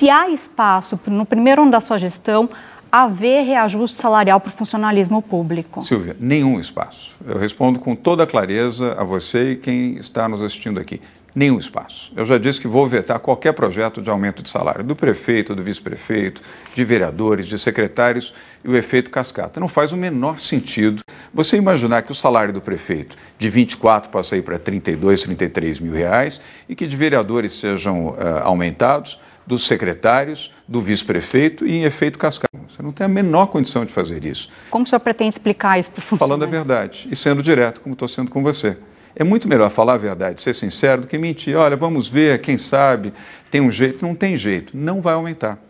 se há espaço, no primeiro ano da sua gestão, haver reajuste salarial para o funcionalismo público? Silvia, nenhum espaço. Eu respondo com toda clareza a você e quem está nos assistindo aqui nenhum espaço. Eu já disse que vou vetar qualquer projeto de aumento de salário do prefeito, do vice-prefeito, de vereadores, de secretários e o efeito cascata. Não faz o menor sentido você imaginar que o salário do prefeito de 24 passe para 32, 33 mil reais e que de vereadores sejam uh, aumentados, dos secretários, do vice-prefeito e em efeito cascata. Você não tem a menor condição de fazer isso. Como o senhor pretende explicar isso para o funcionário? Falando a verdade e sendo direto, como estou sendo com você. É muito melhor falar a verdade, ser sincero, do que mentir. Olha, vamos ver, quem sabe, tem um jeito. Não tem jeito, não vai aumentar.